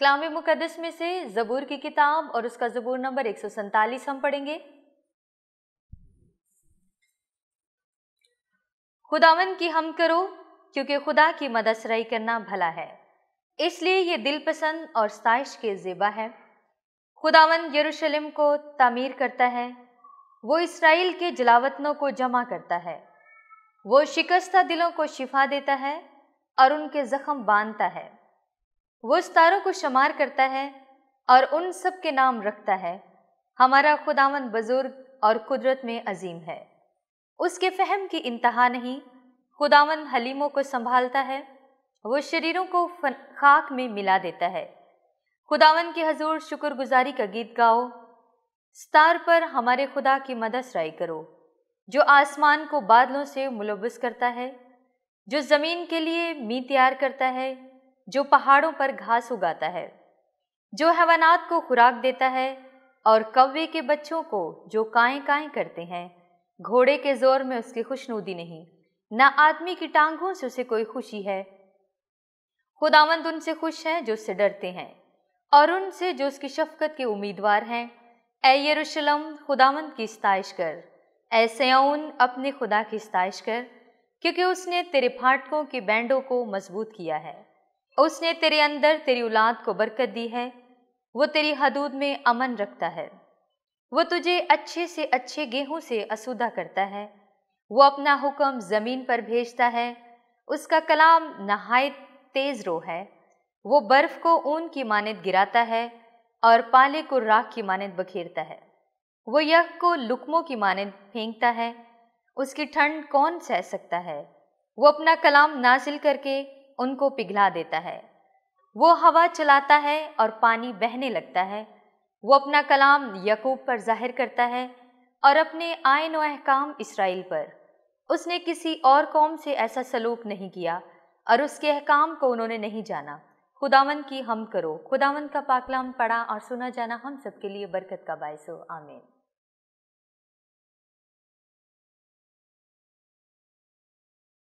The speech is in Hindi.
कलाम मुकदस में से ज़बूर की किताब और उसका ज़बूर नंबर एक हम पढ़ेंगे खुदावन की हम करो क्योंकि खुदा की मदसराई करना भला है इसलिए ये दिल पसंद और साइश के जेबा है खुदावन यरूशलेम को तामीर करता है वो इसराइल के जलावतनों को जमा करता है वो शिकस्ता दिलों को शिफा देता है और उनके ज़ख्म बांधता है वो सितारों को शुमार करता है और उन सब के नाम रखता है हमारा खुदावन बुजुर्ग और कुदरत में अजीम है उसके फहम की इंतहा नहीं खुदावन हलीमों को संभालता है वो शरीरों को खाक में मिला देता है खुदावन के हजूर शुक्रगुजारी का गीत गाओ स्तार पर हमारे खुदा की राय करो जो आसमान को बादलों से मुलवस करता है जो ज़मीन के लिए मी तैयार करता है जो पहाड़ों पर घास उगाता है जो हैवानात को खुराक देता है और कौवे के बच्चों को जो काएं काएं करते हैं घोड़े के जोर में उसकी खुशनुदी नहीं ना आदमी की टांगों से उसे कोई खुशी है खुदावंद उनसे खुश है जो उससे डरते हैं और उनसे जो उसकी शफकत के उम्मीदवार हैं ए यरूशलम खुदावंद की स्ताइश कर ए सयाउन अपने खुदा की स्ताइश कर क्योंकि उसने तेरे फाटकों के बैंडों को मजबूत किया है उसने तेरे अंदर तेरी औलाद को बरकत दी है वो तेरी हदूद में अमन रखता है वो तुझे अच्छे से अच्छे गेहूं से असुदा करता है वो अपना हुक्म ज़मीन पर भेजता है उसका कलाम नहायत तेज़ रो है वो बर्फ़ को ऊन की मानद गिराता है और पाले को राख की मानद बखेरता है वो यह को लुकमों की मानद फेंकता है उसकी ठंड कौन सह सकता है वो अपना कलाम नासिल करके उनको पिघला देता है वो हवा चलाता है और पानी बहने लगता है वो अपना कलाम यकूब पर जाहिर करता है और अपने आयन व अहकाम इसराइल पर उसने किसी और कौम से ऐसा सलूक नहीं किया और उसके अहकाम को उन्होंने नहीं जाना खुदावन की हम करो खुदावन का पाकलाम पढ़ा और सुना जाना हम सबके लिए बरकत का बायस हो आमीन